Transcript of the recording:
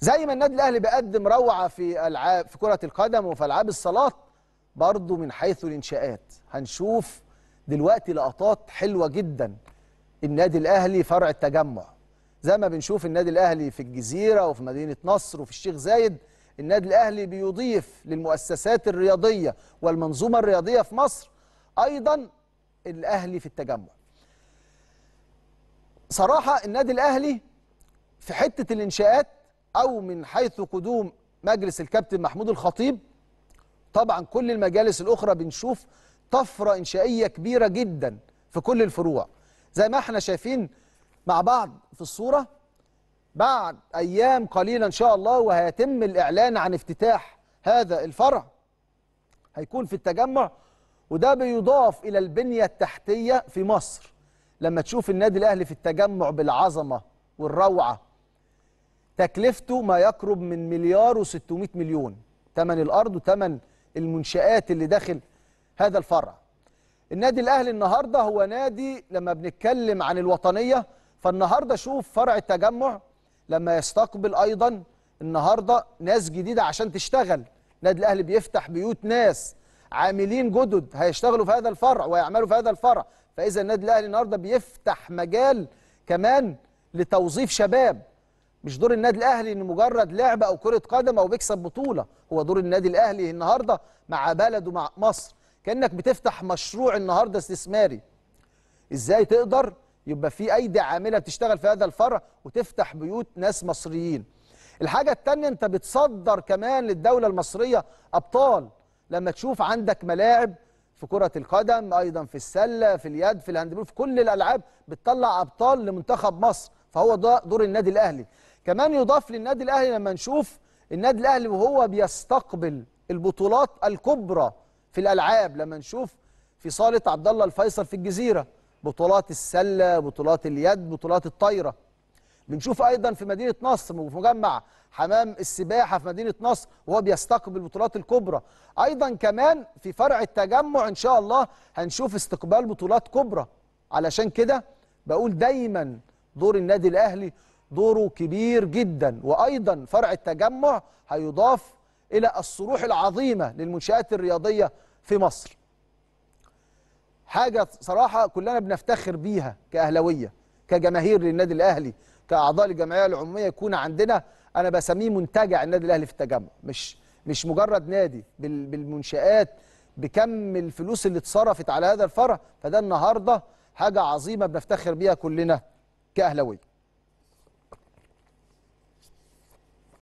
زي ما النادي الاهلي بيقدم روعه في العاب في كره القدم وفي العاب الصالات برضه من حيث الانشاءات هنشوف دلوقتي لقطات حلوه جدا النادي الاهلي فرع التجمع زي ما بنشوف النادي الاهلي في الجزيره وفي مدينه نصر وفي الشيخ زايد النادي الاهلي بيضيف للمؤسسات الرياضيه والمنظومه الرياضيه في مصر ايضا الاهلي في التجمع صراحه النادي الاهلي في حته الانشاءات أو من حيث قدوم مجلس الكابتن محمود الخطيب طبعا كل المجالس الأخرى بنشوف طفرة إنشائية كبيرة جدا في كل الفروع زي ما احنا شايفين مع بعض في الصورة بعد أيام قليلة إن شاء الله وهيتم الإعلان عن افتتاح هذا الفرع هيكون في التجمع وده بيضاف إلى البنية التحتية في مصر لما تشوف النادي الأهلي في التجمع بالعظمة والروعة تكلفته ما يقرب من مليار و600 مليون ثمن الارض وثمن المنشآت اللي داخل هذا الفرع النادي الاهلي النهارده هو نادي لما بنتكلم عن الوطنيه فالنهارده شوف فرع التجمع لما يستقبل ايضا النهارده ناس جديده عشان تشتغل النادي الاهلي بيفتح بيوت ناس عاملين جدد هيشتغلوا في هذا الفرع ويعملوا في هذا الفرع فاذا النادي الاهلي النهارده بيفتح مجال كمان لتوظيف شباب مش دور النادي الاهلي ان مجرد لعبه او كره قدم او بيكسب بطوله هو دور النادي الاهلي النهارده مع بلده مع مصر كانك بتفتح مشروع النهارده استثماري ازاي تقدر يبقى في ايدي عامله بتشتغل في هذا الفرع وتفتح بيوت ناس مصريين الحاجه الثانيه انت بتصدر كمان للدوله المصريه ابطال لما تشوف عندك ملاعب في كرة القدم أيضا في السلة في اليد في الهاندبول في كل الألعاب بتطلع أبطال لمنتخب مصر فهو ده دور النادي الأهلي كمان يضاف للنادي الاهلي لما نشوف النادي الاهلي وهو بيستقبل البطولات الكبرى في الالعاب لما نشوف في صاله عبد الله الفيصل في الجزيره بطولات السله بطولات اليد بطولات الطايره بنشوف ايضا في مدينه نصر وفي مجمع حمام السباحه في مدينه نصر وهو بيستقبل البطولات الكبرى ايضا كمان في فرع التجمع ان شاء الله هنشوف استقبال بطولات كبرى علشان كده بقول دايما دور النادي الاهلي دوره كبير جدا وأيضا فرع التجمع هيضاف إلى الصروح العظيمة للمنشآت الرياضية في مصر حاجة صراحة كلنا بنفتخر بيها كأهلوية كجماهير للنادي الأهلي كأعضاء الجمعية العمومية يكون عندنا أنا بسميه منتجع النادي الأهلي في التجمع مش مش مجرد نادي بالمنشآت بكم الفلوس اللي اتصرفت على هذا الفرع فده النهارده حاجة عظيمة بنفتخر بيها كلنا كأهلوية